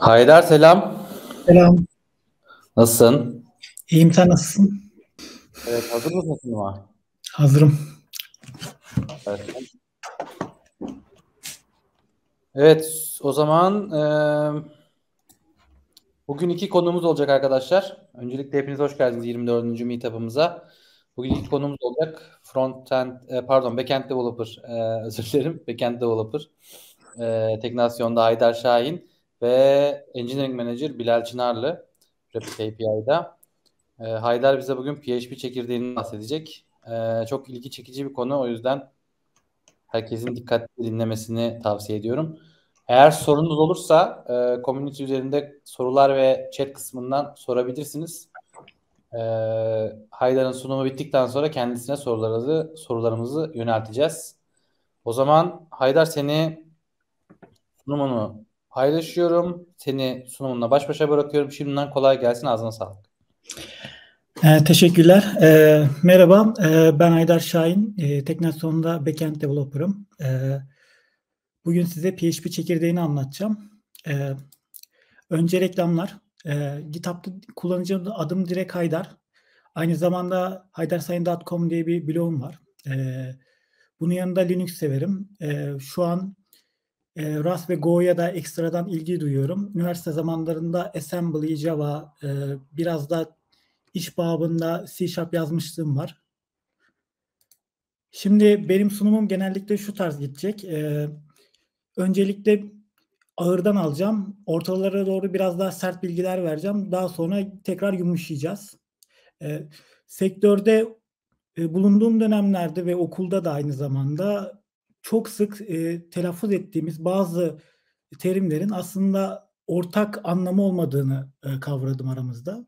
Haydar selam. Selam. Nasılsın? İyiyim sen nasılsın? Evet hazır mısın sunuma? Hazırım. Evet. evet o zaman e, bugün iki konuğumuz olacak arkadaşlar. Öncelikle hepiniz hoş geldiniz 24. meetup'ımıza. Bugün ilk konumuz olacak frontend e, pardon backend developer e, özür dilerim backend developer e, Teknasyon'da Haydar Şahin ve Engineering Manager Bilal Çınarlı Rapid API'da. E, ee, Haydar bize bugün PHP çekirdeğini bahsedecek. E, çok ilgi çekici bir konu o yüzden herkesin dikkatli dinlemesini tavsiye ediyorum. Eğer sorunuz olursa e, community üzerinde sorular ve chat kısmından sorabilirsiniz. E, Haydar'ın sunumu bittikten sonra kendisine sorularınızı sorularımızı yönelteceğiz. O zaman Haydar seni sunumunu paylaşıyorum. Seni sunumunla baş başa bırakıyorum. Şimdiden kolay gelsin. Ağzına sağlık. E, teşekkürler. E, merhaba, e, ben Aydar Şahin. E, Teknason'da backend developer'ım. E, bugün size PHP çekirdeğini anlatacağım. E, önce reklamlar. E, GitHub'da kullanıcı adım direkt Haydar. Aynı zamanda haydarsayin.com diye bir blogum var. E, bunun yanında Linux severim. E, şu an e, Rust ve Go'ya da ekstradan ilgi duyuyorum. Üniversite zamanlarında Assembly, Java, e, biraz da iş babında C Sharp yazmışlığım var. Şimdi benim sunumum genellikle şu tarz gidecek. E, öncelikle ağırdan alacağım. Ortalara doğru biraz daha sert bilgiler vereceğim. Daha sonra tekrar yumuşayacağız. E, sektörde e, bulunduğum dönemlerde ve okulda da aynı zamanda çok sık e, telaffuz ettiğimiz bazı terimlerin aslında ortak anlamı olmadığını e, kavradım aramızda.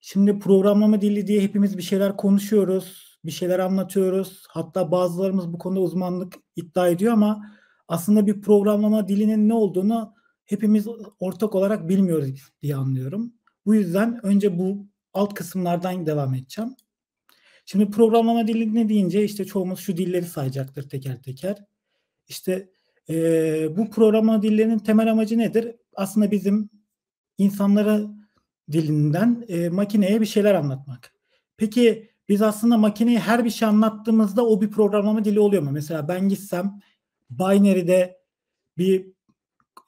Şimdi programlama dili diye hepimiz bir şeyler konuşuyoruz, bir şeyler anlatıyoruz. Hatta bazılarımız bu konuda uzmanlık iddia ediyor ama aslında bir programlama dilinin ne olduğunu hepimiz ortak olarak bilmiyoruz diye anlıyorum. Bu yüzden önce bu alt kısımlardan devam edeceğim. Şimdi programlama dili ne deyince işte çoğumuz şu dilleri sayacaktır teker teker. İşte e, bu programlama dillerinin temel amacı nedir? Aslında bizim insanlara dilinden e, makineye bir şeyler anlatmak. Peki biz aslında makineye her bir şey anlattığımızda o bir programlama dili oluyor mu? Mesela ben gitsem binary'de bir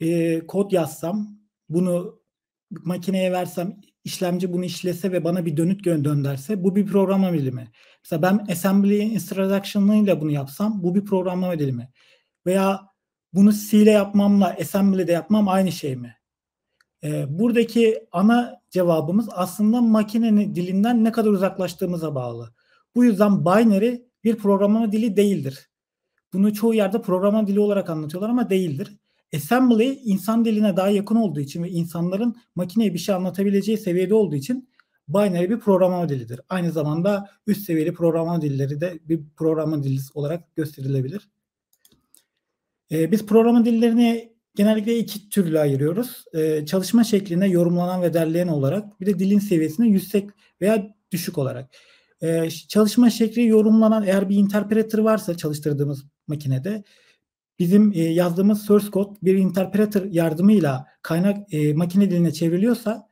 e, kod yazsam bunu makineye versem işlemci bunu işlese ve bana bir dönüt gönderse bu bir programlama dili mi? Mesela ben assembly instruction'ıyla bunu yapsam bu bir programlama dili mi? Veya bunu C ile yapmamla assembly'de yapmam aynı şey mi? E, buradaki ana cevabımız aslında makinenin dilinden ne kadar uzaklaştığımıza bağlı. Bu yüzden binary bir programlama dili değildir. Bunu çoğu yerde programlama dili olarak anlatıyorlar ama değildir. Assembly insan diline daha yakın olduğu için ve insanların makineye bir şey anlatabileceği seviyede olduğu için binary bir programlama dilidir. Aynı zamanda üst seviyeli programlama dilleri de bir programlama dili olarak gösterilebilir. Ee, biz programlama dillerini genellikle iki türlü ayırıyoruz. Ee, çalışma şekline yorumlanan ve derleyen olarak bir de dilin seviyesine yüksek veya düşük olarak. Ee, çalışma şekli yorumlanan eğer bir interpreter varsa çalıştırdığımız makinede bizim e, yazdığımız source code bir interpreter yardımıyla kaynak e, makine diline çevriliyorsa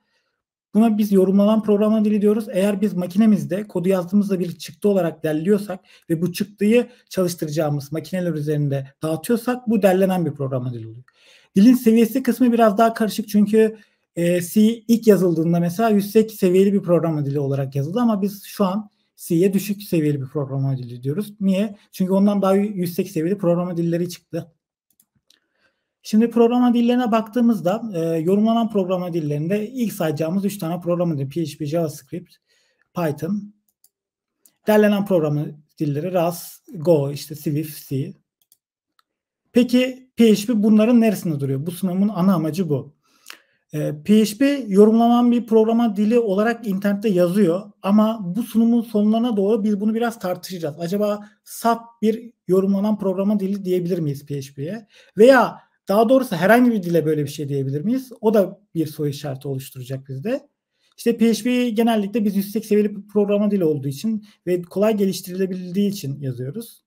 buna biz yorumlanan programlama dili diyoruz. Eğer biz makinemizde kodu yazdığımızda bir çıktı olarak derliyorsak ve bu çıktıyı çalıştıracağımız makineler üzerinde dağıtıyorsak bu derlenen bir programlama dili oluyor. Dilin seviyesi kısmı biraz daha karışık çünkü e, C ilk yazıldığında mesela 108 seviyeli bir programlama dili olarak yazıldı ama biz şu an C'ye düşük seviyeli bir programlama dili diyoruz. Niye? Çünkü ondan daha yüksek seviyeli programlama dilleri çıktı. Şimdi programa dillerine baktığımızda e, yorumlanan programa dillerinde ilk sayacağımız 3 tane programa dili PHP, JavaScript, Python. Derlenen programa dilleri Rust, Go, işte Swift, C. Peki PHP bunların neresinde duruyor? Bu sunumun ana amacı bu. PHP ee, yorumlanan bir programa dili olarak internette yazıyor ama bu sunumun sonlarına doğru biz bunu biraz tartışacağız. Acaba saf bir yorumlanan programa dili diyebilir miyiz PHP'ye? Veya daha doğrusu herhangi bir dile böyle bir şey diyebilir miyiz? O da bir soru işareti oluşturacak bizde. İşte PHP genellikle biz yüksek seviyeli bir programa dili olduğu için ve kolay geliştirilebildiği için yazıyoruz.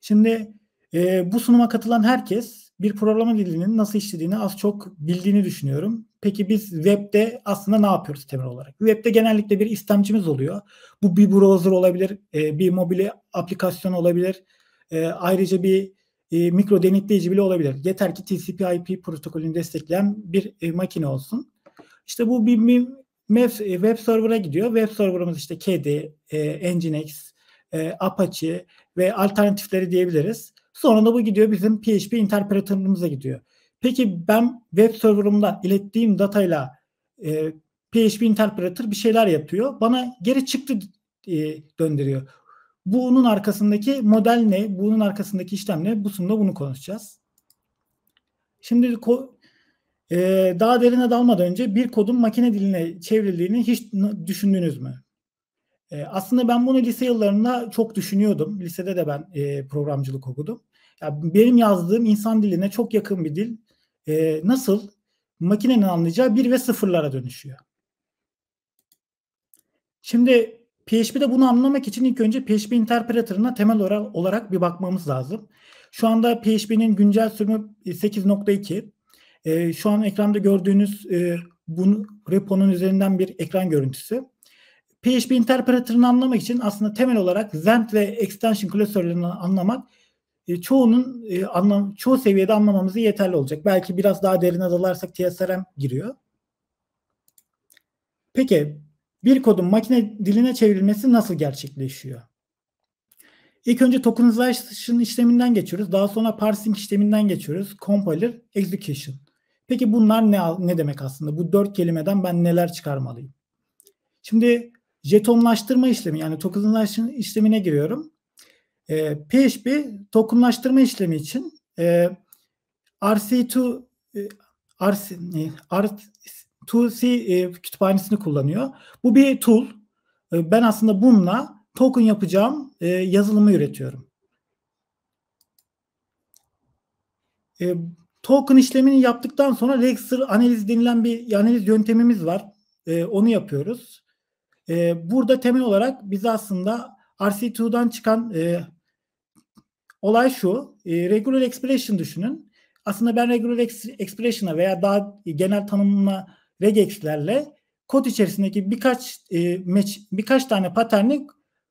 Şimdi e, bu sunuma katılan herkes bir programa dilinin nasıl işlediğini az çok bildiğini düşünüyorum. Peki biz webde aslında ne yapıyoruz temel olarak? Webde genellikle bir istemcimiz oluyor. Bu bir browser olabilir, e, bir mobil aplikasyon olabilir. E, ayrıca bir e, mikro denetleyici bile olabilir. Yeter ki TCP IP protokolünü destekleyen bir makine olsun. İşte bu bir web server'a gidiyor. Web server'ımız işte KDE, Nginx, Apache ve alternatifleri diyebiliriz. Sonra da bu gidiyor bizim PHP interpretörümüze gidiyor. Peki ben web server'ımda ilettiğim datayla e, PHP interpreter bir şeyler yapıyor. Bana geri çıktı e, döndürüyor. Bunun arkasındaki model ne? Bunun arkasındaki işlem ne? Bu sunumda bunu konuşacağız. Şimdi e, daha derine dalmadan önce bir kodun makine diline çevrildiğini hiç düşündünüz mü? E, aslında ben bunu lise yıllarında çok düşünüyordum. Lisede de ben e, programcılık okudum. Ya benim yazdığım insan diline çok yakın bir dil. E, nasıl? Makinenin anlayacağı bir ve sıfırlara dönüşüyor. Şimdi PHP'de bunu anlamak için ilk önce PHP interpreter'ına temel olarak bir bakmamız lazım. Şu anda PHP'nin güncel sürümü 8.2. E, ee, şu an ekranda gördüğünüz e, bunu, reponun üzerinden bir ekran görüntüsü. PHP interpreter'ını anlamak için aslında temel olarak Zend ve extension klasörlerini anlamak e, çoğunun e, anlam çoğu seviyede anlamamızı yeterli olacak. Belki biraz daha derine dalarsak TSRM giriyor. Peki bir kodun makine diline çevrilmesi nasıl gerçekleşiyor? İlk önce tokenization işleminden geçiyoruz. Daha sonra parsing işleminden geçiyoruz. Compiler, execution. Peki bunlar ne, ne demek aslında? Bu dört kelimeden ben neler çıkarmalıyım? Şimdi jetonlaştırma işlemi yani tokenization işlemine giriyorum. E, ee, PHP tokenlaştırma işlemi için e, RC2 e, RC, 2 c e, kütüphanesini kullanıyor. Bu bir tool. E, ben aslında bununla token yapacağım e, yazılımı üretiyorum. E, token işlemini yaptıktan sonra Rexer analiz denilen bir analiz yöntemimiz var. E, onu yapıyoruz. E, burada temel olarak biz aslında RC2'dan çıkan e, Olay şu, e, regular expression düşünün. Aslında ben regular expression'a veya daha genel tanımına regex'lerle kod içerisindeki birkaç e, meç, birkaç tane paterni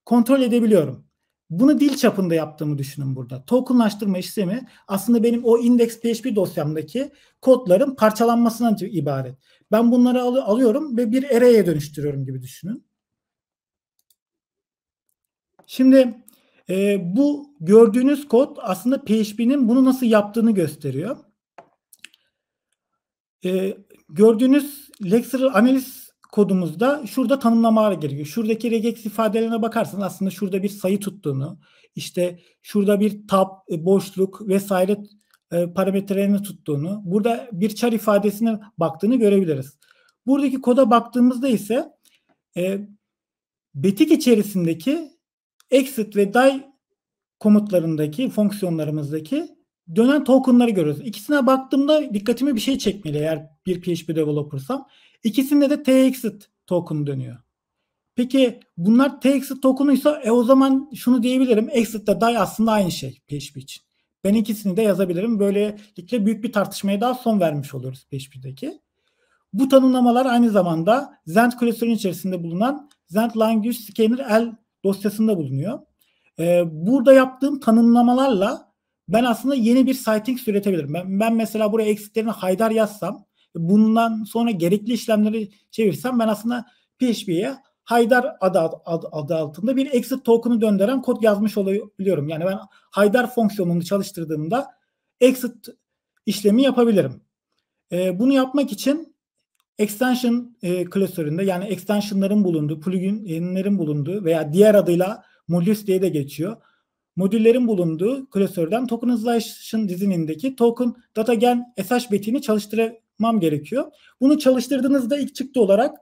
kontrol edebiliyorum. Bunu dil çapında yaptığımı düşünün burada. Tokenlaştırma işlemi aslında benim o index PHP dosyamdaki kodların parçalanmasından ibaret. Ben bunları al- alıyorum ve bir array'e dönüştürüyorum gibi düşünün. Şimdi e, bu gördüğünüz kod aslında PHP'nin bunu nasıl yaptığını gösteriyor. E, gördüğünüz Lecturer analiz kodumuzda şurada tanımlamalar giriyor. Şuradaki regex ifadelerine bakarsanız aslında şurada bir sayı tuttuğunu, işte şurada bir tab, e, boşluk vesaire e, parametrelerini tuttuğunu, burada bir char ifadesine baktığını görebiliriz. Buradaki koda baktığımızda ise e, betik içerisindeki exit ve die komutlarındaki fonksiyonlarımızdaki dönen tokenları görüyoruz. İkisine baktığımda dikkatimi bir şey çekmeli eğer bir PHP developersam. İkisinde de t-exit token dönüyor. Peki bunlar t-exit tokenuysa e o zaman şunu diyebilirim. Exit ile die aslında aynı şey PHP için. Ben ikisini de yazabilirim. Böylelikle büyük bir tartışmaya daha son vermiş oluyoruz PHP'deki. Bu tanımlamalar aynı zamanda Zend klasörün içerisinde bulunan Zend Language Scanner L dosyasında bulunuyor. E, burada yaptığım tanımlamalarla ben aslında yeni bir sighting üretebilirim. Ben, ben mesela buraya eksiklerini haydar yazsam bundan sonra gerekli işlemleri çevirsem ben aslında PHP'ye Haydar adı, adı, adı altında bir exit token'ı döndüren kod yazmış olabiliyorum. Yani ben Haydar fonksiyonunu çalıştırdığımda exit işlemi yapabilirim. E, bunu yapmak için Extension e, klasöründe yani extensionların bulunduğu, pluginlerin bulunduğu veya diğer adıyla modüls diye de geçiyor. Modüllerin bulunduğu klasörden tokenization dizinindeki token datagen SH betini çalıştırmam gerekiyor. Bunu çalıştırdığınızda ilk çıktı olarak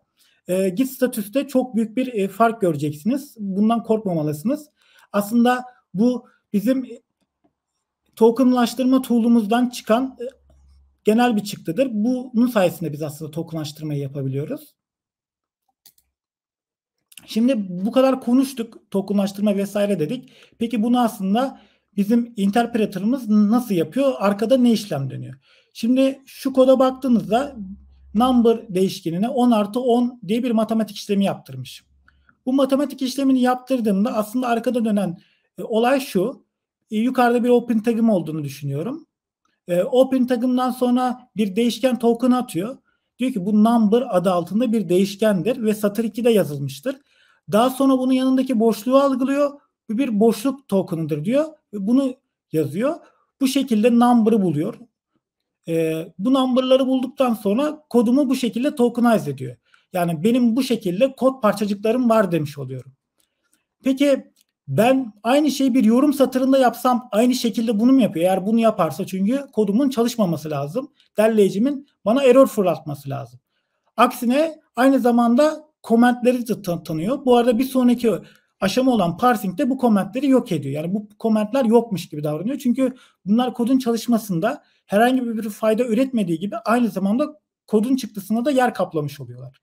e, git statüste çok büyük bir e, fark göreceksiniz. Bundan korkmamalısınız. Aslında bu bizim tokenlaştırma tool'umuzdan çıkan e, genel bir çıktıdır. Bunun sayesinde biz aslında tokenlaştırmayı yapabiliyoruz. Şimdi bu kadar konuştuk. Tokenlaştırma vesaire dedik. Peki bunu aslında bizim interpreter'ımız nasıl yapıyor? Arkada ne işlem dönüyor? Şimdi şu koda baktığınızda number değişkenine 10 artı 10 diye bir matematik işlemi yaptırmışım. Bu matematik işlemini yaptırdığımda aslında arkada dönen e, olay şu. E, yukarıda bir open tag'im olduğunu düşünüyorum. E, o Pentagram'dan sonra bir değişken token atıyor. Diyor ki bu number adı altında bir değişkendir ve satır 2'de yazılmıştır. Daha sonra bunun yanındaki boşluğu algılıyor. Bu bir boşluk token'ıdır diyor. Ve bunu yazıyor. Bu şekilde number'ı buluyor. E, bu number'ları bulduktan sonra kodumu bu şekilde tokenize ediyor. Yani benim bu şekilde kod parçacıklarım var demiş oluyorum. Peki ben aynı şeyi bir yorum satırında yapsam aynı şekilde bunu mu yapıyor? Eğer bunu yaparsa çünkü kodumun çalışmaması lazım. Derleyicimin bana error fırlatması lazım. Aksine aynı zamanda komentleri de tanıyor. Bu arada bir sonraki aşama olan parsing de bu komentleri yok ediyor. Yani bu komentler yokmuş gibi davranıyor. Çünkü bunlar kodun çalışmasında herhangi bir fayda üretmediği gibi aynı zamanda kodun çıktısına da yer kaplamış oluyorlar.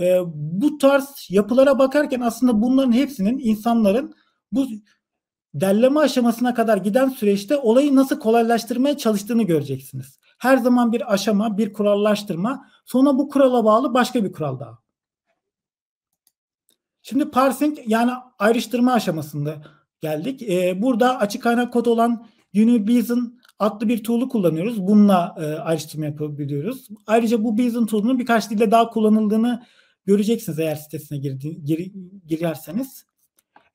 E, bu tarz yapılara bakarken aslında bunların hepsinin insanların bu derleme aşamasına kadar giden süreçte olayı nasıl kolaylaştırmaya çalıştığını göreceksiniz. Her zaman bir aşama, bir kurallaştırma, sonra bu kurala bağlı başka bir kural daha. Şimdi parsing yani ayrıştırma aşamasında geldik. Ee, burada açık kaynak kod olan Unibison adlı bir tool'u kullanıyoruz. Bununla e, ayrıştırma yapabiliyoruz. Ayrıca bu Bison tool'unun birkaç dilde daha kullanıldığını göreceksiniz eğer sitesine girdi, gir, girerseniz.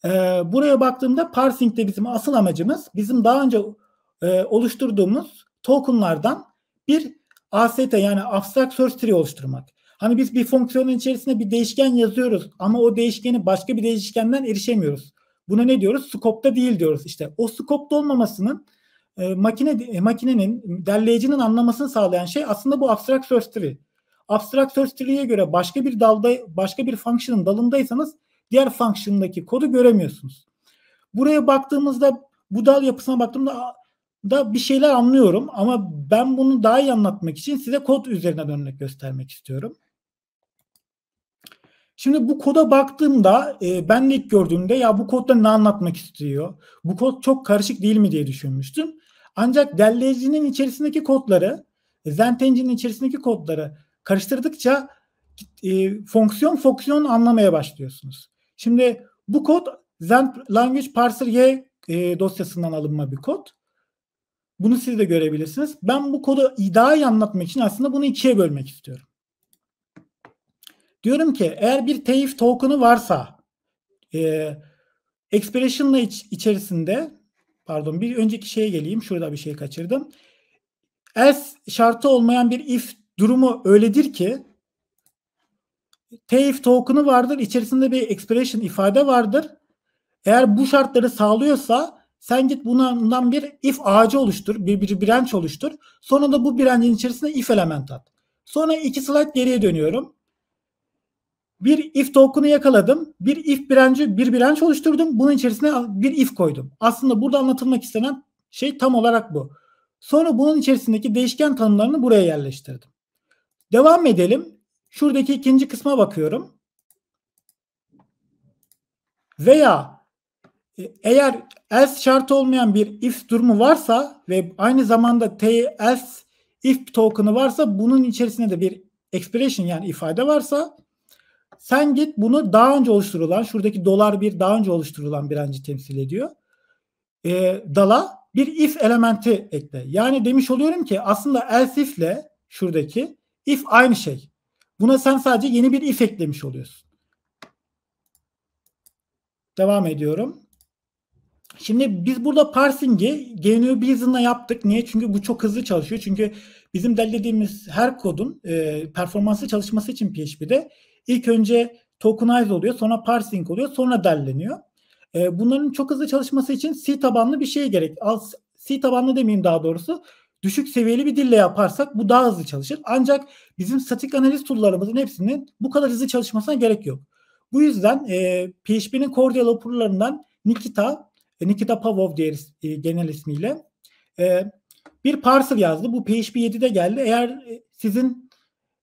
Ee, buraya baktığımda parsing'de bizim asıl amacımız bizim daha önce e, oluşturduğumuz tokenlardan bir AST yani abstract search tree oluşturmak. Hani biz bir fonksiyonun içerisinde bir değişken yazıyoruz ama o değişkeni başka bir değişkenden erişemiyoruz. Buna ne diyoruz? Scope'da değil diyoruz. İşte o scope'da olmamasının e, makine e, makinenin derleyicinin anlamasını sağlayan şey aslında bu abstract search tree. Abstract search tree'ye göre başka bir dalda başka bir function'ın dalındaysanız diğer function'daki kodu göremiyorsunuz. Buraya baktığımızda bu dal yapısına baktığımda da bir şeyler anlıyorum ama ben bunu daha iyi anlatmak için size kod üzerine örnek göstermek istiyorum. Şimdi bu koda baktığımda e, ben de ilk gördüğümde ya bu kodda ne anlatmak istiyor? Bu kod çok karışık değil mi diye düşünmüştüm. Ancak derleyicinin içerisindeki kodları, Zentenginin içerisindeki kodları karıştırdıkça e, fonksiyon fonksiyon anlamaya başlıyorsunuz. Şimdi bu kod Zen Language Parser Y e, dosyasından alınma bir kod. Bunu siz de görebilirsiniz. Ben bu kodu daha iyi anlatmak için aslında bunu ikiye bölmek istiyorum. Diyorum ki eğer bir teif token'ı varsa e, expression'la iç, içerisinde pardon bir önceki şeye geleyim. Şurada bir şey kaçırdım. S şartı olmayan bir if durumu öyledir ki TF token'ı vardır. içerisinde bir expression ifade vardır. Eğer bu şartları sağlıyorsa sen git bundan bir if ağacı oluştur. Bir, bir branch oluştur. Sonra da bu branch'in içerisinde if element at. Sonra iki slide geriye dönüyorum. Bir if token'ı yakaladım. Bir if branch'ı bir branch oluşturdum. Bunun içerisine bir if koydum. Aslında burada anlatılmak istenen şey tam olarak bu. Sonra bunun içerisindeki değişken tanımlarını buraya yerleştirdim. Devam edelim. Şuradaki ikinci kısma bakıyorum. Veya e, eğer else şart olmayan bir if durumu varsa ve aynı zamanda t else if token'ı varsa bunun içerisinde de bir expression yani ifade varsa sen git bunu daha önce oluşturulan şuradaki dolar bir daha önce oluşturulan birinci temsil ediyor. E, dala bir if elementi ekle. Yani demiş oluyorum ki aslında else ile şuradaki If aynı şey. Buna sen sadece yeni bir if eklemiş oluyorsun. Devam ediyorum. Şimdi biz burada parsing'i GNU Bison'la yaptık. Niye? Çünkü bu çok hızlı çalışıyor. Çünkü bizim derlediğimiz her kodun e, performanslı çalışması için PHP'de ilk önce tokenize oluyor, sonra parsing oluyor, sonra derleniyor. E, bunların çok hızlı çalışması için C tabanlı bir şey gerek. C tabanlı demeyeyim daha doğrusu düşük seviyeli bir dille yaparsak bu daha hızlı çalışır. Ancak bizim statik analiz tool'larımızın hepsinin bu kadar hızlı çalışmasına gerek yok. Bu yüzden e, PHP'nin core developer'larından Nikita, e, Nikita Pavlov diye e, genel ismiyle e, bir parser yazdı. Bu PHP 7'de geldi. Eğer e, sizin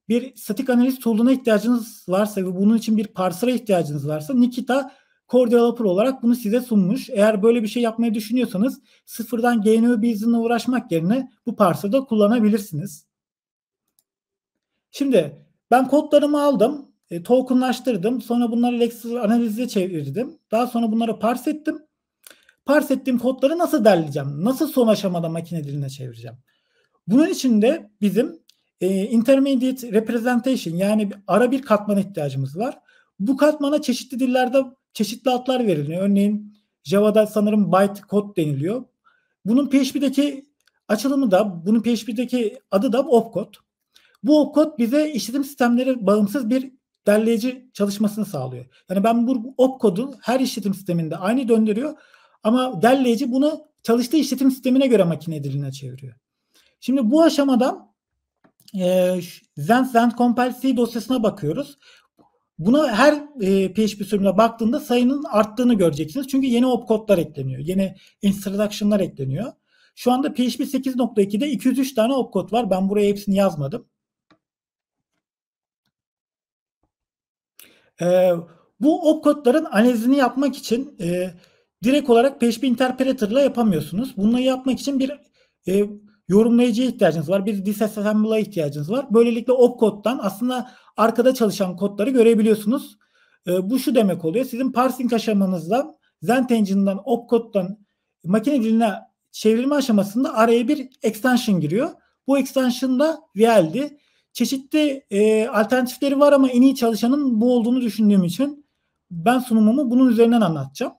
bir statik analiz tool'una ihtiyacınız varsa ve bunun için bir parser'a ihtiyacınız varsa Nikita Core Developer olarak bunu size sunmuş. Eğer böyle bir şey yapmayı düşünüyorsanız sıfırdan GNU Builds'ine uğraşmak yerine bu parser da kullanabilirsiniz. Şimdi ben kodlarımı aldım, e, tokenlaştırdım. Sonra bunları Lexis analize çevirdim. Daha sonra bunları parse ettim. Parse ettiğim kodları nasıl derleyeceğim? Nasıl son aşamada makine diline çevireceğim? Bunun için de bizim e, intermediate representation yani ara bir katman ihtiyacımız var. Bu katmana çeşitli dillerde çeşitli adlar veriliyor. Örneğin Java'da sanırım bytecode deniliyor. Bunun PHP'deki açılımı da, bunun PHP'deki adı da opcode. Bu opcode bize işletim sistemleri bağımsız bir derleyici çalışmasını sağlıyor. Yani ben bu opcode'u her işletim sisteminde aynı döndürüyor ama derleyici bunu çalıştığı işletim sistemine göre makine diline çeviriyor. Şimdi bu aşamada e, Zend Zen Compile C dosyasına bakıyoruz. Buna her e, PHP sürümüne baktığında sayının arttığını göreceksiniz. Çünkü yeni opkodlar ekleniyor. Yeni instruction'lar ekleniyor. Şu anda PHP 8.2'de 203 tane opkod var. Ben buraya hepsini yazmadım. Ee, bu opkodların analizini yapmak için e, direkt olarak PHP Interpreter ile yapamıyorsunuz. Bunları yapmak için bir e, yorumlayıcıya ihtiyacınız var. Bir disassemble'a ihtiyacınız var. Böylelikle opkoddan aslında arkada çalışan kodları görebiliyorsunuz. E, bu şu demek oluyor. Sizin parsing aşamanızda Zend Engine'dan, opcode'dan makine diline çevrilme aşamasında araya bir extension giriyor. Bu extension da VL'di. Çeşitli e, alternatifleri var ama en iyi çalışanın bu olduğunu düşündüğüm için ben sunumumu bunun üzerinden anlatacağım.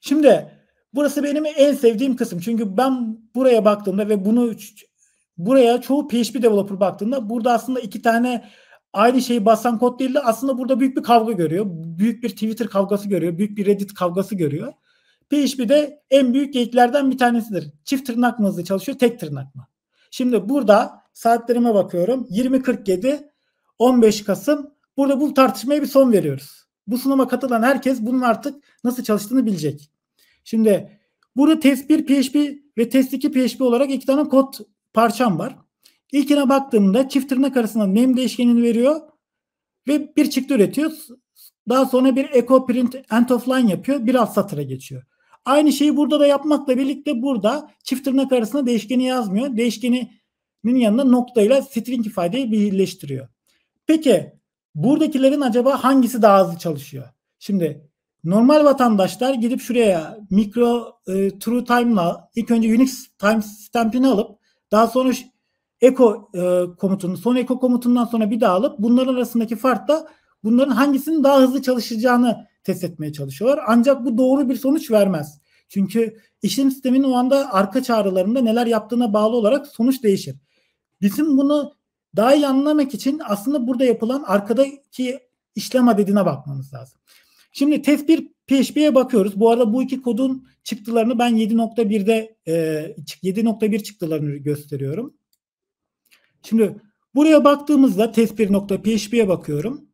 Şimdi burası benim en sevdiğim kısım. Çünkü ben buraya baktığımda ve bunu buraya çoğu PHP developer baktığında burada aslında iki tane aynı şeyi basan kod değil de aslında burada büyük bir kavga görüyor. Büyük bir Twitter kavgası görüyor. Büyük bir Reddit kavgası görüyor. PHP de en büyük geyiklerden bir tanesidir. Çift tırnak mı hızlı çalışıyor, tek tırnak mı? Şimdi burada saatlerime bakıyorum. 20.47, 15 Kasım. Burada bu tartışmaya bir son veriyoruz. Bu sunuma katılan herkes bunun artık nasıl çalıştığını bilecek. Şimdi burada test 1 PHP ve test 2 PHP olarak iki tane kod parçam var. İlkine baktığımda çift tırnak arasında nem değişkenini veriyor ve bir çıktı üretiyor. Daha sonra bir eco print end of line yapıyor. Bir alt satıra geçiyor. Aynı şeyi burada da yapmakla birlikte burada çift tırnak arasında değişkeni yazmıyor. Değişkeninin yanında noktayla string ifadeyi birleştiriyor. Peki buradakilerin acaba hangisi daha hızlı çalışıyor? Şimdi normal vatandaşlar gidip şuraya mikro e, true time'la ilk önce Unix time stamp'ini alıp daha sonra eko e, komutunu son eko komutundan sonra bir daha alıp bunların arasındaki fark da bunların hangisinin daha hızlı çalışacağını test etmeye çalışıyorlar. Ancak bu doğru bir sonuç vermez. Çünkü işlem sisteminin o anda arka çağrılarında neler yaptığına bağlı olarak sonuç değişir. Bizim bunu daha iyi anlamak için aslında burada yapılan arkadaki işlem adedine bakmamız lazım. Şimdi test 1 PHP'ye bakıyoruz. Bu arada bu iki kodun çıktılarını ben 7.1'de 7.1 e, çıktılarını gösteriyorum. Şimdi buraya baktığımızda test1.php'ye bakıyorum.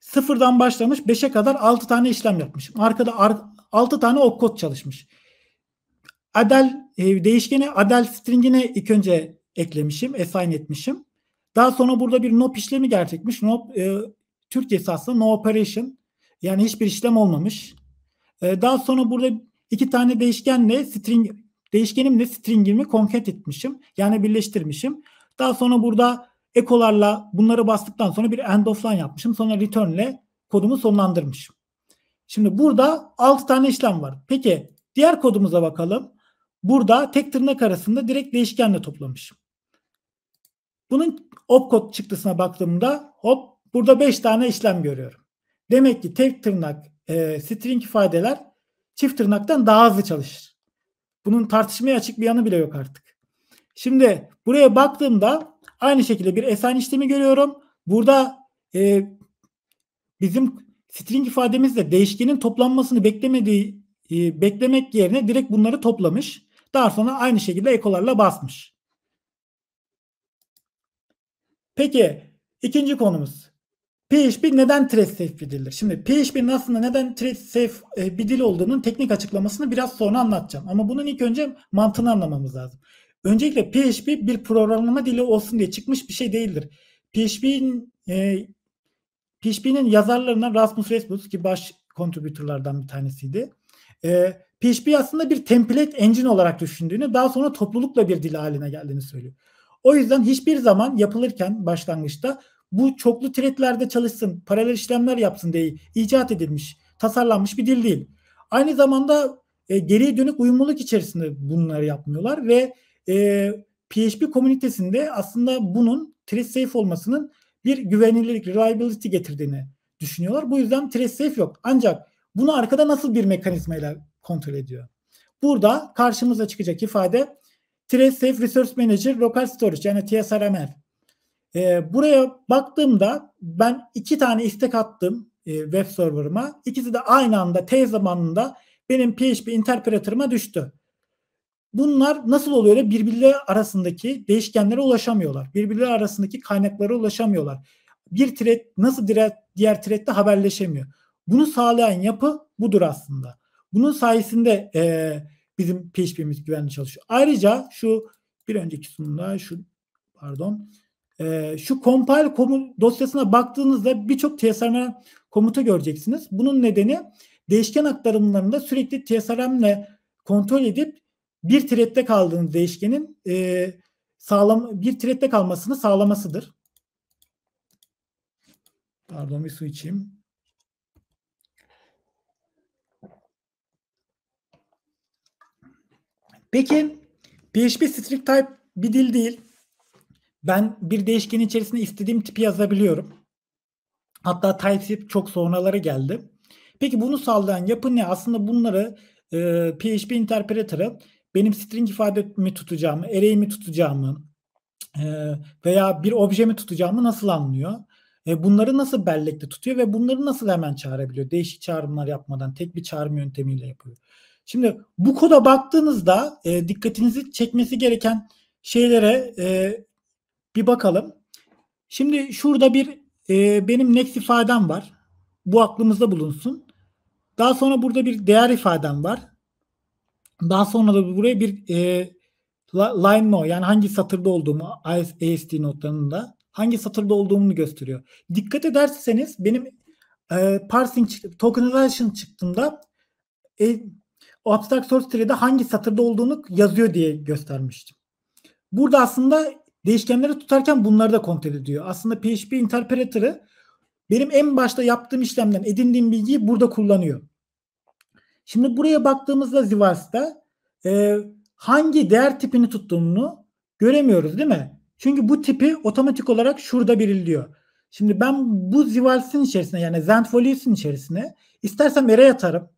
Sıfırdan başlamış 5'e kadar 6 tane işlem yapmışım. Arkada 6 tane ok kod çalışmış. Adel e, değişkeni Adel string'ine ilk önce eklemişim, assign etmişim. Daha sonra burada bir nop işlemi gerçekmiş. Nop e, Türkçesi aslında no operation. Yani hiçbir işlem olmamış. Ee, daha sonra burada iki tane değişkenle string değişkenimle stringimi concat etmişim. Yani birleştirmişim. Daha sonra burada ekolarla bunları bastıktan sonra bir end of line yapmışım. Sonra returnle kodumu sonlandırmışım. Şimdi burada 6 tane işlem var. Peki diğer kodumuza bakalım. Burada tek tırnak arasında direkt değişkenle toplamışım. Bunun opcode çıktısına baktığımda hop burada 5 tane işlem görüyorum. Demek ki tek tırnak e, string ifadeler çift tırnaktan daha hızlı çalışır. Bunun tartışmaya açık bir yanı bile yok artık. Şimdi buraya baktığımda aynı şekilde bir esen işlemi görüyorum. Burada e, bizim string ifademizde değişkenin toplanmasını beklemediği e, beklemek yerine direkt bunları toplamış. Daha sonra aynı şekilde ekolarla basmış. Peki ikinci konumuz. PHP neden trace safe bir dildir? Şimdi PHP'nin aslında neden trace safe e, bir dil olduğunun teknik açıklamasını biraz sonra anlatacağım. Ama bunun ilk önce mantığını anlamamız lazım. Öncelikle PHP bir programlama dili olsun diye çıkmış bir şey değildir. PHP'nin e, PHP'nin yazarlarından Rasmus Rasmus ki baş kontribütörlerden bir tanesiydi. E, PHP aslında bir template engine olarak düşündüğünü daha sonra toplulukla bir dil haline geldiğini söylüyor. O yüzden hiçbir zaman yapılırken başlangıçta bu çoklu threadlerde çalışsın, paralel işlemler yapsın diye icat edilmiş, tasarlanmış bir dil değil. Aynı zamanda e, geriye dönük uyumluluk içerisinde bunları yapmıyorlar ve e, PHP komünitesinde aslında bunun thread safe olmasının bir güvenilirlik, reliability getirdiğini düşünüyorlar. Bu yüzden thread safe yok. Ancak bunu arkada nasıl bir mekanizmayla kontrol ediyor? Burada karşımıza çıkacak ifade thread safe resource manager local storage yani TSRML e, buraya baktığımda ben iki tane istek attım e, web server'ıma. İkisi de aynı anda tez zamanında benim PHP interpreter'ıma düştü. Bunlar nasıl oluyor? Birbirleri arasındaki değişkenlere ulaşamıyorlar. Birbirleri arasındaki kaynaklara ulaşamıyorlar. Bir thread nasıl diğer threadle haberleşemiyor? Bunu sağlayan yapı budur aslında. Bunun sayesinde e, bizim PHP'miz güvenli çalışıyor. Ayrıca şu bir önceki sunumda şu pardon e, şu compile komu dosyasına baktığınızda birçok TSRM komuta göreceksiniz. Bunun nedeni değişken aktarımlarında sürekli TSRM ile kontrol edip bir thread'de kaldığınız değişkenin e, sağlam bir thread'de kalmasını sağlamasıdır. Pardon bir su içeyim. Peki PHP strict type bir dil değil. Ben bir değişken içerisinde istediğim tipi yazabiliyorum. Hatta TypeScript çok sonraları geldi. Peki bunu sağlayan yapı ne? Aslında bunları e, PHP interpreter'ı benim string ifade mi tutacağımı, array mi tutacağımı e, veya bir obje mi tutacağımı nasıl anlıyor? E, bunları nasıl bellekte tutuyor ve bunları nasıl hemen çağırabiliyor? Değişik çağrımlar yapmadan tek bir çağırma yöntemiyle yapıyor. Şimdi bu koda baktığınızda e, dikkatinizi çekmesi gereken şeylere e, bir bakalım. Şimdi şurada bir e, benim next ifadem var. Bu aklımızda bulunsun. Daha sonra burada bir değer ifadem var. Daha sonra da buraya bir e, line no yani hangi satırda olduğumu AST notlarında hangi satırda olduğumu gösteriyor. Dikkat ederseniz benim e, parsing tokenization çıktığımda e, o abstract source tree'de hangi satırda olduğunu yazıyor diye göstermiştim. Burada aslında değişkenleri tutarken bunları da kontrol ediyor. Aslında PHP interpreter'ı benim en başta yaptığım işlemden edindiğim bilgiyi burada kullanıyor. Şimdi buraya baktığımızda Zivas'ta e, hangi değer tipini tuttuğunu göremiyoruz değil mi? Çünkü bu tipi otomatik olarak şurada belirliyor. Şimdi ben bu zivalsin içerisine yani zentfoliusin içerisine istersem array atarım,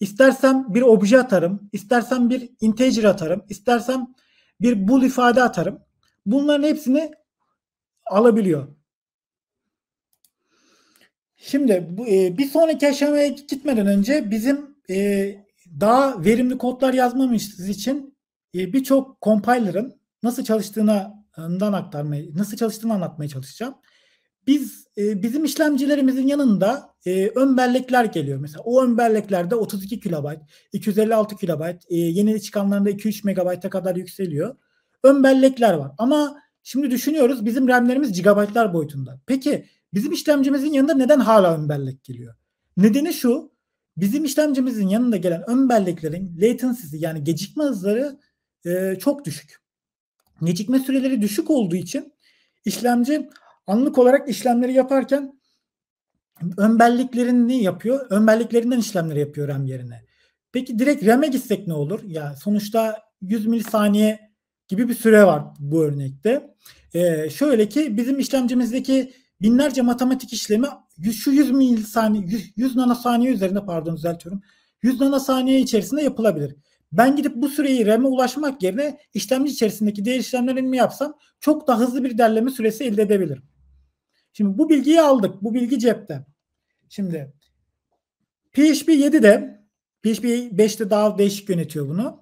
istersem bir obje atarım, istersem bir integer atarım, istersem bir bool ifade atarım. Bunların hepsini alabiliyor. Şimdi e, bir sonraki aşamaya gitmeden önce bizim e, daha verimli kodlar yazmamışız için e, birçok compiler'ın nasıl çalıştığına aktarmayı nasıl çalıştığını anlatmaya çalışacağım. Biz bizim işlemcilerimizin yanında ön bellekler geliyor. Mesela o ön belleklerde 32 kilobayt, 256 kilobayt, yeni çıkanlarında 2-3 megabayta kadar yükseliyor ön bellekler var. Ama şimdi düşünüyoruz bizim RAM'lerimiz gigabaytlar boyutunda. Peki bizim işlemcimizin yanında neden hala ön bellek geliyor? Nedeni şu bizim işlemcimizin yanında gelen ön belleklerin latency'si yani gecikme hızları e, çok düşük. Gecikme süreleri düşük olduğu için işlemci anlık olarak işlemleri yaparken ön belleklerini yapıyor. Ön belleklerinden işlemleri yapıyor RAM yerine. Peki direkt RAM'e gitsek ne olur? Ya yani sonuçta 100 milisaniye gibi bir süre var bu örnekte. Ee, şöyle ki bizim işlemcimizdeki binlerce matematik işlemi şu 100 milisaniye 100, 100 nanosaniye üzerinde pardon düzeltiyorum. 100 nanosaniye içerisinde yapılabilir. Ben gidip bu süreyi RAM'e ulaşmak yerine işlemci içerisindeki diğer işlemlerimi yapsam çok daha hızlı bir derleme süresi elde edebilirim. Şimdi bu bilgiyi aldık. Bu bilgi cepte. Şimdi PHP 7'de PHP 5'te daha değişik yönetiyor bunu.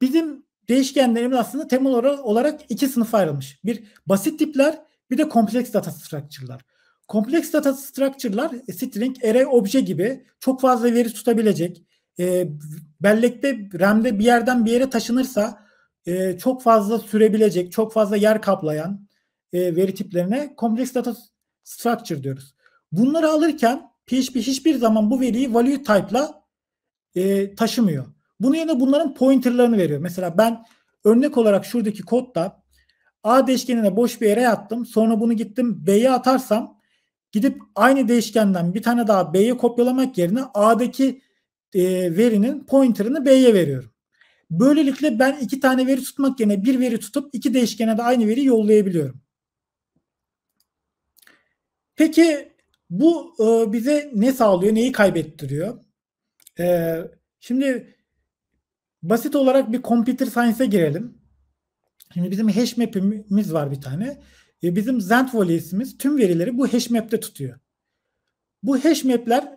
Bizim değişkenlerimiz aslında temel olarak iki sınıf ayrılmış. Bir basit tipler bir de kompleks data structure'lar. Kompleks data structure'lar e, string, array, obje gibi çok fazla veri tutabilecek. E, bellekte, RAM'de bir yerden bir yere taşınırsa e, çok fazla sürebilecek, çok fazla yer kaplayan e, veri tiplerine kompleks data structure diyoruz. Bunları alırken PHP hiçbir zaman bu veriyi value type'la e, taşımıyor. Bunun yerine bunların pointerlarını veriyor. Mesela ben örnek olarak şuradaki kodda A değişkenine boş bir yere attım. Sonra bunu gittim B'ye atarsam gidip aynı değişkenden bir tane daha B'ye kopyalamak yerine A'daki e, verinin pointer'ını B'ye veriyorum. Böylelikle ben iki tane veri tutmak yerine bir veri tutup iki değişkene de aynı veri yollayabiliyorum. Peki bu e, bize ne sağlıyor, neyi kaybettiriyor? E, şimdi Basit olarak bir computer science'e girelim. Şimdi bizim hash map'imiz var bir tane. E, bizim Zendvolley ismimiz tüm verileri bu hash map'te tutuyor. Bu hash map'ler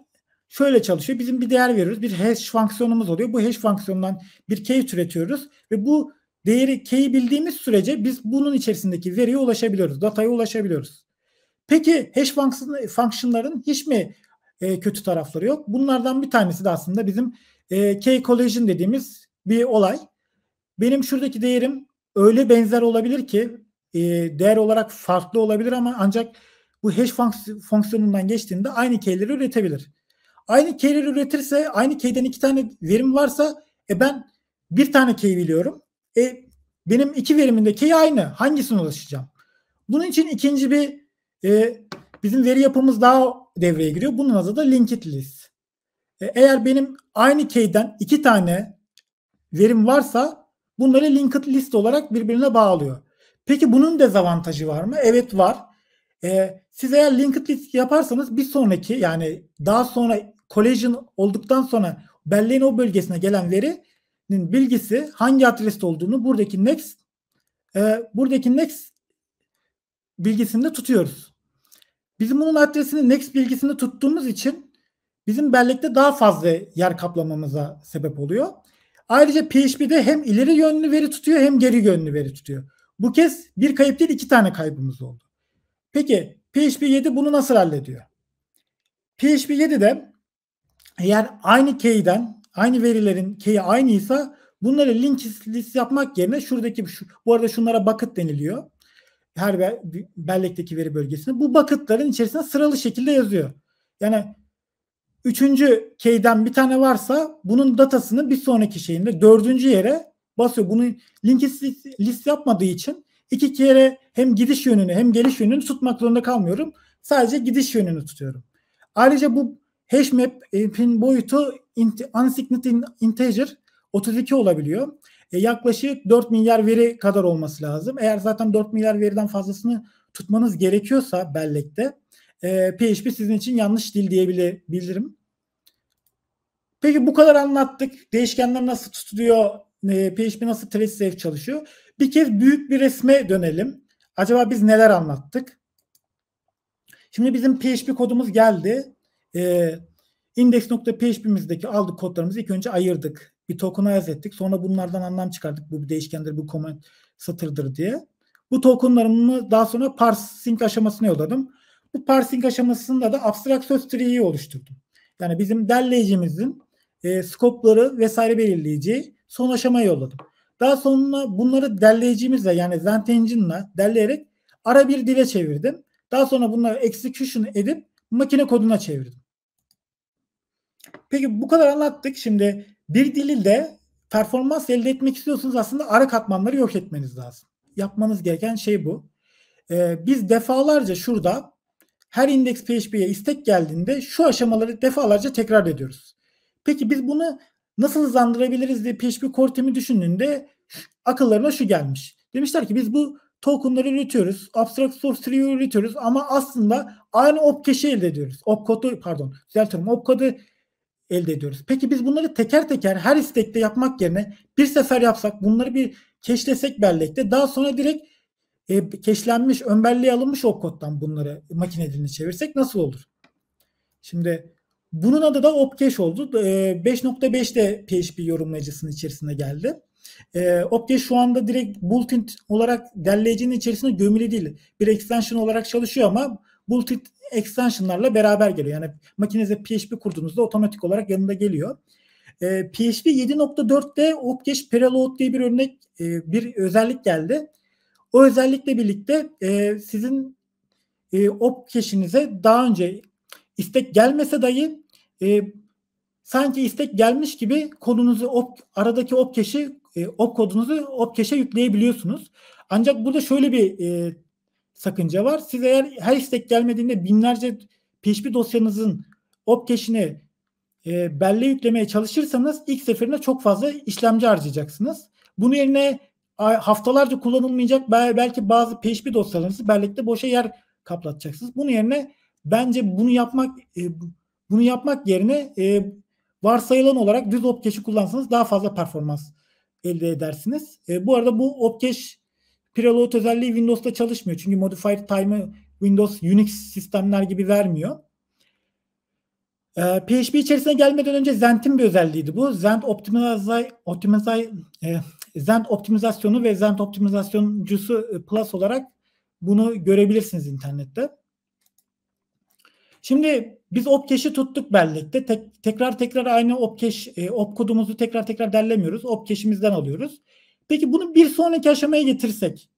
şöyle çalışıyor. Bizim bir değer veriyoruz. Bir hash fonksiyonumuz oluyor. Bu hash fonksiyonundan bir key türetiyoruz ve bu değeri key'i bildiğimiz sürece biz bunun içerisindeki veriye ulaşabiliyoruz. Dataya ulaşabiliyoruz. Peki hash function'ların hiç mi e, kötü tarafları yok? Bunlardan bir tanesi de aslında bizim e, key collision dediğimiz bir olay. Benim şuradaki değerim öyle benzer olabilir ki e, değer olarak farklı olabilir ama ancak bu hash fonks- fonksiyonundan geçtiğinde aynı keyleri üretebilir. Aynı keyleri üretirse aynı keyden iki tane verim varsa e ben bir tane key biliyorum. E benim iki veriminde key aynı. Hangisine ulaşacağım? Bunun için ikinci bir e, bizim veri yapımız daha devreye giriyor. Bunun adı da linked list. E, eğer benim aynı keyden iki tane verim varsa bunları linked list olarak birbirine bağlıyor. Peki bunun dezavantajı var mı? Evet var. Ee, siz eğer linked list yaparsanız bir sonraki yani daha sonra collision olduktan sonra belleğin o bölgesine gelen verinin bilgisi hangi adreste olduğunu buradaki next e, buradaki next bilgisinde tutuyoruz. Bizim bunun adresini next bilgisinde tuttuğumuz için bizim bellekte daha fazla yer kaplamamıza sebep oluyor. Ayrıca PHP'de hem ileri yönlü veri tutuyor hem geri yönlü veri tutuyor. Bu kez bir kayıp değil iki tane kaybımız oldu. Peki PHP 7 bunu nasıl hallediyor? PHP 7'de eğer aynı key'den aynı verilerin key'i aynıysa bunları link list yapmak yerine şuradaki şu, bu arada şunlara bucket deniliyor. Her bellekteki veri bölgesini bu bucketların içerisine sıralı şekilde yazıyor. Yani Üçüncü key'den bir tane varsa bunun datasını bir sonraki şeyinde dördüncü yere basıyor. Bunu linki list yapmadığı için iki kere hem gidiş yönünü hem geliş yönünü tutmak zorunda kalmıyorum. Sadece gidiş yönünü tutuyorum. Ayrıca bu hash map'in e, boyutu unsigned integer 32 olabiliyor. E, yaklaşık 4 milyar veri kadar olması lazım. Eğer zaten 4 milyar veriden fazlasını tutmanız gerekiyorsa bellekte e, PHP sizin için yanlış dil diyebilirim. Peki bu kadar anlattık. Değişkenler nasıl tutuluyor? E, PHP nasıl trace safe çalışıyor? Bir kez büyük bir resme dönelim. Acaba biz neler anlattık? Şimdi bizim PHP kodumuz geldi. E, index.php'mizdeki aldık kodlarımızı ilk önce ayırdık. Bir tokenize ettik. Sonra bunlardan anlam çıkardık. Bu bir değişkendir, bu comment satırdır diye. Bu tokenlarımı daha sonra parsing aşamasına yolladım. Bu parsing aşamasında da abstract söz tree'yi oluşturdum. Yani bizim derleyicimizin e, skopları vesaire belirleyici son aşamaya yolladım. Daha sonra bunları derleyicimizle yani Zent Engine'la derleyerek ara bir dile çevirdim. Daha sonra bunları execution edip makine koduna çevirdim. Peki bu kadar anlattık. Şimdi bir dili de performans elde etmek istiyorsunuz aslında ara katmanları yok etmeniz lazım. Yapmanız gereken şey bu. Ee, biz defalarca şurada her index PHP'ye istek geldiğinde şu aşamaları defalarca tekrar ediyoruz. Peki biz bunu nasıl hızlandırabiliriz diye PHP Core düşündüğünde akıllarına şu gelmiş. Demişler ki biz bu tokenları üretiyoruz. Abstract source tree'yi üretiyoruz ama aslında aynı opcache'i elde ediyoruz. Opcode'u pardon düzeltiyorum. Opcode'u elde ediyoruz. Peki biz bunları teker teker her istekte yapmak yerine bir sefer yapsak bunları bir keşlesek bellekte daha sonra direkt e, keşlenmiş, ön belleğe alınmış opcode'dan bunları makine diline çevirsek nasıl olur? Şimdi bunun adı da Opcache oldu. E, 5.5 de PHP yorumlayıcısının içerisinde geldi. Ee, Opcache şu anda direkt Bulletin olarak derleyicinin içerisinde gömülü değil. Bir extension olarak çalışıyor ama Bulletin extensionlarla beraber geliyor. Yani makinenize PHP kurduğunuzda otomatik olarak yanında geliyor. PHP 7.4'te Opcache Preload diye bir örnek e, bir özellik geldi. O özellikle birlikte e, sizin e, Opcache'inize daha önce istek gelmese dahi e, sanki istek gelmiş gibi kodunuzu op, aradaki op keşi e, op kodunuzu op keşe yükleyebiliyorsunuz. Ancak burada şöyle bir e, sakınca var. Siz eğer her istek gelmediğinde binlerce PHP dosyanızın op keşini e, belleğe yüklemeye çalışırsanız ilk seferinde çok fazla işlemci harcayacaksınız. Bunu yerine haftalarca kullanılmayacak belki bazı PHP dosyalarınızı bellekte boşa yer kaplatacaksınız. Bunun yerine Bence bunu yapmak e, bunu yapmak yerine e, varsayılan olarak düz opcache kullansanız daha fazla performans elde edersiniz. E, bu arada bu opcache preload özelliği Windows'ta çalışmıyor. Çünkü modified time'ı Windows Unix sistemler gibi vermiyor. E, PHP içerisine gelmeden önce Zend'in bir özelliğiydi bu. Zend optimizay, optimizay, e, Zend optimizasyonu ve Zend optimizasyoncusu e, Plus olarak bunu görebilirsiniz internette. Şimdi biz opcache'i tuttuk bellekte. Tek, tekrar tekrar aynı opcache, e, op kodumuzu tekrar tekrar derlemiyoruz. Opcache'imizden alıyoruz. Peki bunu bir sonraki aşamaya getirsek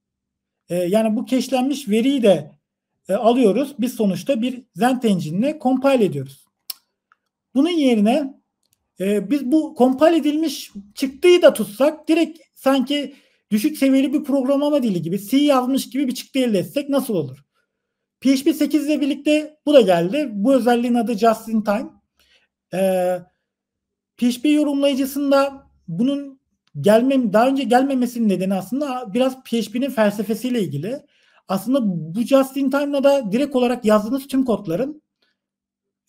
e, yani bu keşlenmiş veriyi de e, alıyoruz. Biz sonuçta bir Zend engine'ine compile ediyoruz. Bunun yerine e, biz bu compile edilmiş çıktıyı da tutsak direkt sanki düşük seviyeli bir programlama dili gibi C yazmış gibi bir çıktı elde etsek nasıl olur? PHP 8 ile birlikte bu da geldi. Bu özelliğin adı Just in Time. Ee, PHP yorumlayıcısında bunun gelmem daha önce gelmemesinin nedeni aslında biraz PHP'nin felsefesiyle ilgili. Aslında bu Just in Time'la da direkt olarak yazdığınız tüm kodların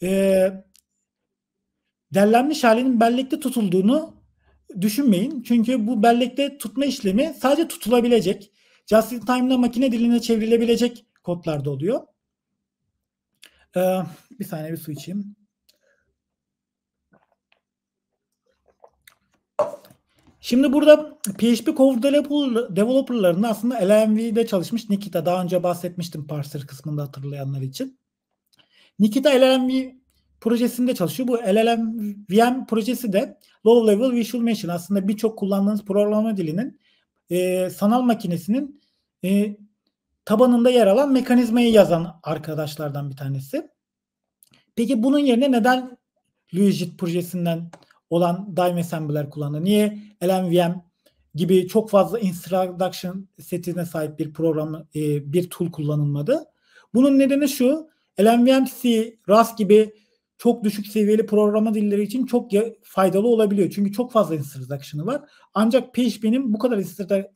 e, derlenmiş halinin bellekte tutulduğunu düşünmeyin. Çünkü bu bellekte tutma işlemi sadece tutulabilecek, just in time'la makine diline çevrilebilecek kodlarda oluyor. Ee, bir saniye bir su içeyim. Şimdi burada PHP Core developerlarının aslında LMV'de çalışmış Nikita. Daha önce bahsetmiştim parser kısmında hatırlayanlar için. Nikita LLMV projesinde çalışıyor. Bu LLMVM projesi de Low Level Visual Machine. Aslında birçok kullandığınız programlama dilinin e, sanal makinesinin e, tabanında yer alan mekanizmayı yazan arkadaşlardan bir tanesi. Peki bunun yerine neden Luigit projesinden olan Dime Assembler kullandı? Niye LMVM gibi çok fazla instruction setine sahip bir program, e, bir tool kullanılmadı? Bunun nedeni şu, LMVM C, Rust gibi çok düşük seviyeli programa dilleri için çok faydalı olabiliyor. Çünkü çok fazla instruction'ı var. Ancak PHP'nin bu kadar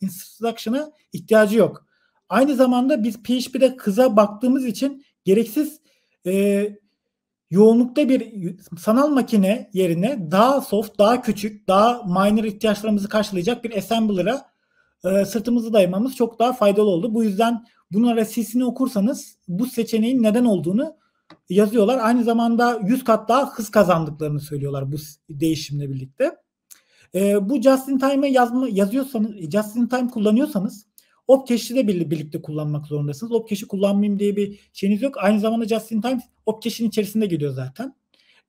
instruction'a ihtiyacı yok. Aynı zamanda biz PHP'de kıza baktığımız için gereksiz e, yoğunlukta bir sanal makine yerine daha soft, daha küçük, daha minor ihtiyaçlarımızı karşılayacak bir assembler'a e, sırtımızı dayamamız çok daha faydalı oldu. Bu yüzden bunun RSC'sini okursanız bu seçeneğin neden olduğunu yazıyorlar. Aynı zamanda 100 kat daha hız kazandıklarını söylüyorlar bu değişimle birlikte. E, bu Justin in time'ı yazma, yazıyorsanız, e, Justin time kullanıyorsanız Op Opcache'i de birlikte kullanmak zorundasınız. Op Opcache'i kullanmayayım diye bir şeyiniz yok. Aynı zamanda Just In Time op Opcache'in içerisinde geliyor zaten.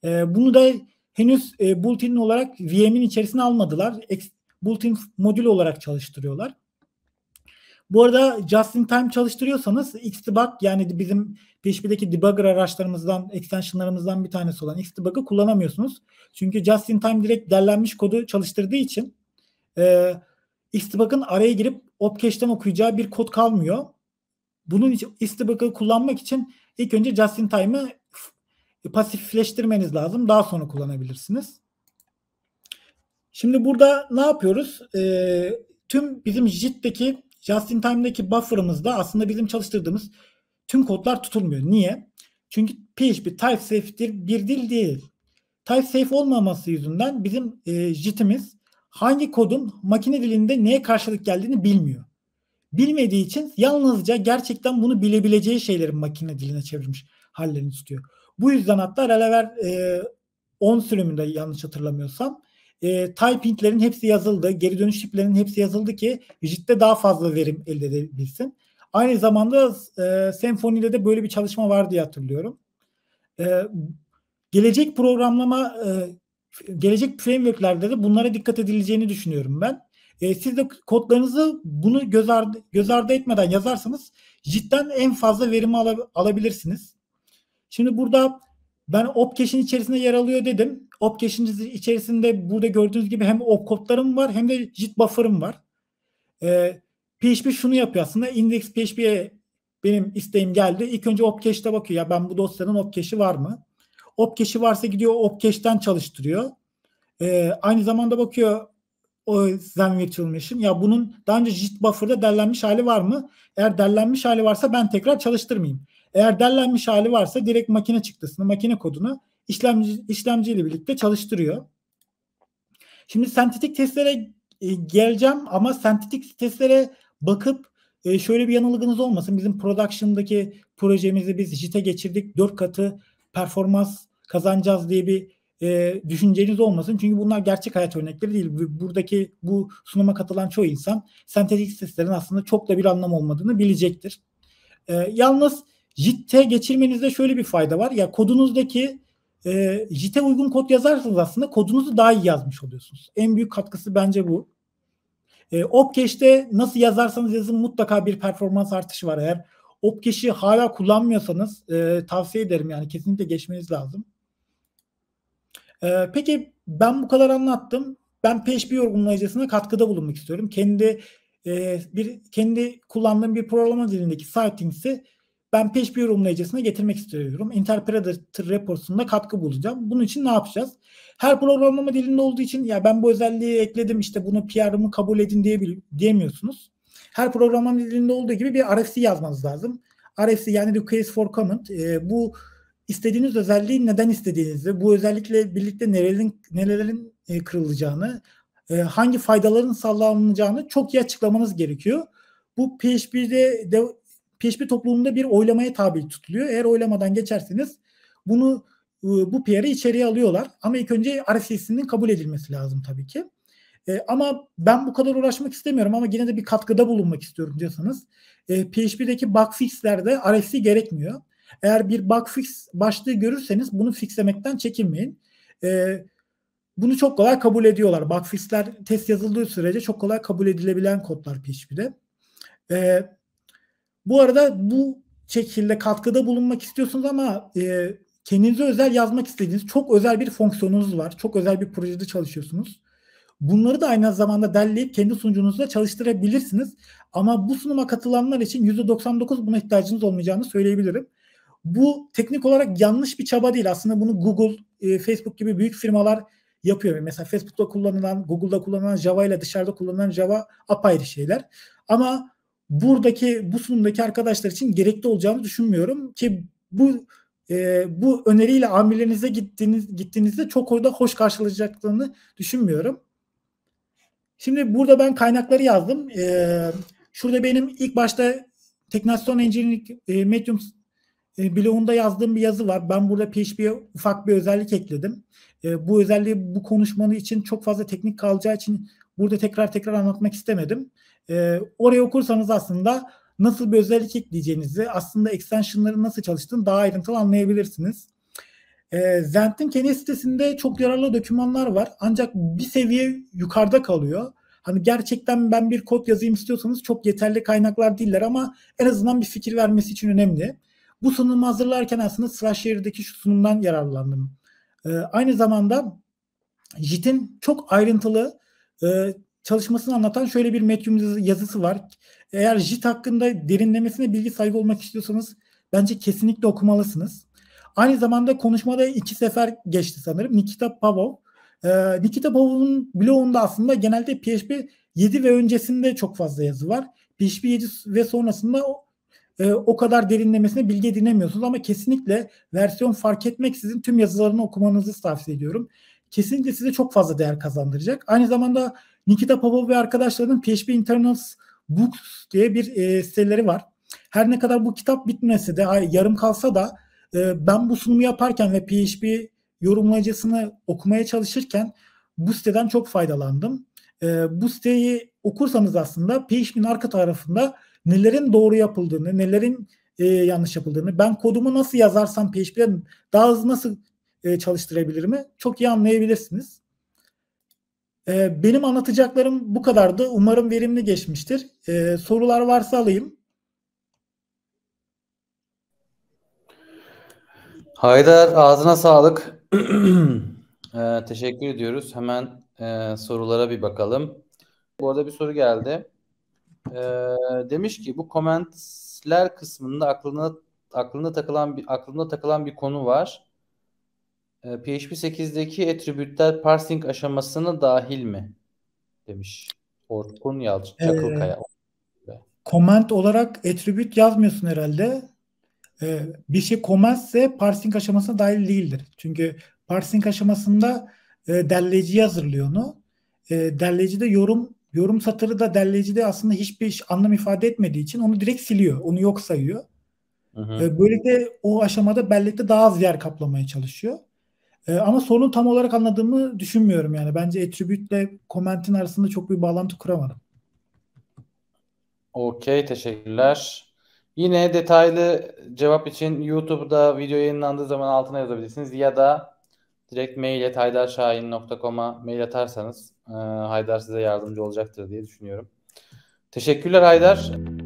E, bunu da henüz e, built-in olarak VM'in içerisine almadılar. Ex, built-in modül olarak çalıştırıyorlar. Bu arada just in time çalıştırıyorsanız Xdebug yani bizim PHP'deki debugger araçlarımızdan, extensionlarımızdan bir tanesi olan Xdebug'ı kullanamıyorsunuz. Çünkü just in time direkt derlenmiş kodu çalıştırdığı için e, Xtibak'ın araya girip opcache'den okuyacağı bir kod kalmıyor. Bunun için Xtibak'ı kullanmak için ilk önce Justin Time'ı e, pasifleştirmeniz lazım. Daha sonra kullanabilirsiniz. Şimdi burada ne yapıyoruz? Ee, tüm bizim JIT'teki Justin Time'daki buffer'ımızda aslında bizim çalıştırdığımız tüm kodlar tutulmuyor. Niye? Çünkü PHP type safe'dir bir dil değil. Type safe olmaması yüzünden bizim e, JIT'imiz hangi kodun makine dilinde neye karşılık geldiğini bilmiyor. Bilmediği için yalnızca gerçekten bunu bilebileceği şeylerin makine diline çevirmiş hallerini tutuyor. Bu yüzden hatta Relever e, 10 sürümünde yanlış hatırlamıyorsam e, typinglerin hepsi yazıldı. Geri dönüş tiplerinin hepsi yazıldı ki JIT'te daha fazla verim elde edebilsin. Aynı zamanda e, Senfoni'de de böyle bir çalışma var diye hatırlıyorum. E, gelecek programlama e, gelecek frameworklerde de bunlara dikkat edileceğini düşünüyorum ben. E, siz de kodlarınızı bunu göz ardı, göz ardı etmeden yazarsanız cidden en fazla verimi ala, alabilirsiniz. Şimdi burada ben opcache'in içerisinde yer alıyor dedim. Opcache'in içerisinde burada gördüğünüz gibi hem opkodlarım var hem de JIT buffer'ım var. E, PHP şunu yapıyor aslında. Index PHP'ye benim isteğim geldi. İlk önce opcache'de bakıyor ya ben bu dosyanın opcache'i var mı? Opcache'i varsa gidiyor Opcache'den çalıştırıyor. E, aynı zamanda bakıyor o Zen Virtual Ya bunun daha önce JIT buffer'da derlenmiş hali var mı? Eğer derlenmiş hali varsa ben tekrar çalıştırmayayım. Eğer derlenmiş hali varsa direkt makine çıktısını, makine kodunu işlemci, işlemciyle birlikte çalıştırıyor. Şimdi sentetik testlere e, geleceğim ama sentetik testlere bakıp e, şöyle bir yanılgınız olmasın. Bizim production'daki projemizi biz JIT'e geçirdik. 4 katı performans kazanacağız diye bir e, düşünceniz olmasın. Çünkü bunlar gerçek hayat örnekleri değil. Buradaki bu sunuma katılan çoğu insan sentetik seslerin aslında çok da bir anlam olmadığını bilecektir. E, yalnız JIT'e geçirmenizde şöyle bir fayda var. Ya kodunuzdaki e, JIT'e uygun kod yazarsanız aslında kodunuzu daha iyi yazmış oluyorsunuz. En büyük katkısı bence bu. E, Opcache'de nasıl yazarsanız yazın mutlaka bir performans artışı var. Eğer Opkeş'i hala kullanmıyorsanız e, tavsiye ederim yani kesinlikle geçmeniz lazım. E, peki ben bu kadar anlattım. Ben PHP yorumlayıcısına katkıda bulunmak istiyorum. Kendi e, bir kendi kullandığım bir programlama dilindeki sightings ben PHP yorumlayıcısına getirmek istiyorum. Interpreter reportsunda katkı bulacağım. Bunun için ne yapacağız? Her programlama dilinde olduğu için ya ben bu özelliği ekledim işte bunu PR'ımı kabul edin diye diyemiyorsunuz. Her programlama dilinde olduğu gibi bir RFC yazmanız lazım. RFC yani Request for Comment. E, bu istediğiniz özelliği neden istediğinizi, bu özellikle birlikte nelerin, nelerin e, kırılacağını, e, hangi faydaların sağlanacağını çok iyi açıklamanız gerekiyor. Bu PHP'de de, PHP toplumunda bir oylamaya tabi tutuluyor. Eğer oylamadan geçerseniz bunu e, bu PR'ı içeriye alıyorlar. Ama ilk önce RFC'sinin kabul edilmesi lazım tabii ki. E, ama ben bu kadar uğraşmak istemiyorum ama yine de bir katkıda bulunmak istiyorum diyorsanız e, PHP'deki bug fixlerde RFC gerekmiyor. Eğer bir bug fix başlığı görürseniz bunu fixlemekten çekinmeyin. E, bunu çok kolay kabul ediyorlar. Bug fixler test yazıldığı sürece çok kolay kabul edilebilen kodlar PHP'de. E, bu arada bu şekilde katkıda bulunmak istiyorsunuz ama e, kendinize özel yazmak istediğiniz çok özel bir fonksiyonunuz var. Çok özel bir projede çalışıyorsunuz. Bunları da aynı zamanda derleyip kendi sunucunuzda çalıştırabilirsiniz. Ama bu sunuma katılanlar için %99 buna ihtiyacınız olmayacağını söyleyebilirim. Bu teknik olarak yanlış bir çaba değil. Aslında bunu Google, e, Facebook gibi büyük firmalar yapıyor. Mesela Facebook'ta kullanılan, Google'da kullanılan Java ile dışarıda kullanılan Java apayrı şeyler. Ama buradaki bu sunumdaki arkadaşlar için gerekli olacağını düşünmüyorum ki bu e, bu öneriyle amirlerinize gittiğiniz gittiğinizde çok orada hoş karşılayacaklarını düşünmüyorum. Şimdi burada ben kaynakları yazdım. Ee, şurada benim ilk başta Teknasyon Engineering e, Medium e, blogunda yazdığım bir yazı var. Ben burada PHP'ye ufak bir özellik ekledim. E, bu özelliği bu konuşmanın için çok fazla teknik kalacağı için burada tekrar tekrar anlatmak istemedim. oraya okursanız aslında nasıl bir özellik ekleyeceğinizi, aslında extensionların nasıl çalıştığını daha ayrıntılı anlayabilirsiniz. E, ee, Zend'in kendi sitesinde çok yararlı dokümanlar var. Ancak bir seviye yukarıda kalıyor. Hani gerçekten ben bir kod yazayım istiyorsanız çok yeterli kaynaklar değiller ama en azından bir fikir vermesi için önemli. Bu sunumu hazırlarken aslında Sırasşehir'deki şu sunumdan yararlandım. E, aynı zamanda JIT'in çok ayrıntılı e, çalışmasını anlatan şöyle bir metyum yazısı var. Eğer JIT hakkında derinlemesine bilgi sahibi olmak istiyorsanız bence kesinlikle okumalısınız. Aynı zamanda konuşmada iki sefer geçti sanırım. Nikita Pavlov. Ee, Nikita Pavlov'un blogunda aslında genelde PHP 7 ve öncesinde çok fazla yazı var. PHP 7 ve sonrasında e, o kadar derinlemesine bilgi edinemiyorsunuz ama kesinlikle versiyon fark etmeksizin tüm yazılarını okumanızı tavsiye ediyorum. Kesinlikle size çok fazla değer kazandıracak. Aynı zamanda Nikita Pavlov ve arkadaşlarının PHP Internals Books diye bir e, siteleri var. Her ne kadar bu kitap bitmese de, yarım kalsa da ee, ben bu sunumu yaparken ve PHP yorumlayıcısını okumaya çalışırken bu siteden çok faydalandım. Ee, bu siteyi okursanız aslında PHP'nin arka tarafında nelerin doğru yapıldığını, nelerin e, yanlış yapıldığını, ben kodumu nasıl yazarsam PHP'de daha hızlı nasıl e, çalıştırabilir mi, çok iyi anlayabilirsiniz. Ee, benim anlatacaklarım bu kadardı. Umarım verimli geçmiştir. sorular varsa alayım. Haydar ağzına sağlık. ee, teşekkür ediyoruz. Hemen e, sorulara bir bakalım. Bu arada bir soru geldi. Ee, demiş ki bu komentler kısmında aklına aklında takılan bir aklımda takılan bir konu var. Ee, PHP 8'deki attribütler parsing aşamasını dahil mi? demiş. Orkun Yalçın ee, Çakılkaya. Ee, olarak attribute yazmıyorsun herhalde e, bir şey komazse parsing aşamasına dahil değildir. Çünkü parsing aşamasında e, derleyici hazırlıyor onu. E, derleyici de yorum yorum satırı da derleyici de aslında hiçbir anlam ifade etmediği için onu direkt siliyor. Onu yok sayıyor. Hı hı. E, böylelikle o aşamada bellekte daha az yer kaplamaya çalışıyor. E, ama sorunu tam olarak anladığımı düşünmüyorum yani. Bence ile comment'in arasında çok bir bağlantı kuramadım. Okey teşekkürler. Yine detaylı cevap için YouTube'da video yayınlandığı zaman altına yazabilirsiniz ya da direkt mail et haydarşahin.com'a mail atarsanız e, Haydar size yardımcı olacaktır diye düşünüyorum. Teşekkürler Haydar.